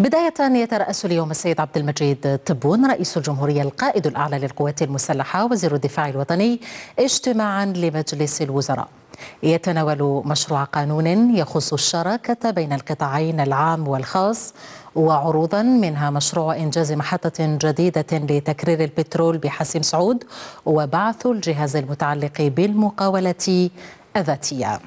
بداية يترأس اليوم السيد عبد المجيد تبون رئيس الجمهورية القائد الأعلى للقوات المسلحة وزير الدفاع الوطني اجتماعا لمجلس الوزراء يتناول مشروع قانون يخص الشراكة بين القطاعين العام والخاص وعروضا منها مشروع إنجاز محطة جديدة لتكرير البترول بحسن سعود وبعث الجهاز المتعلق بالمقاولة الذاتية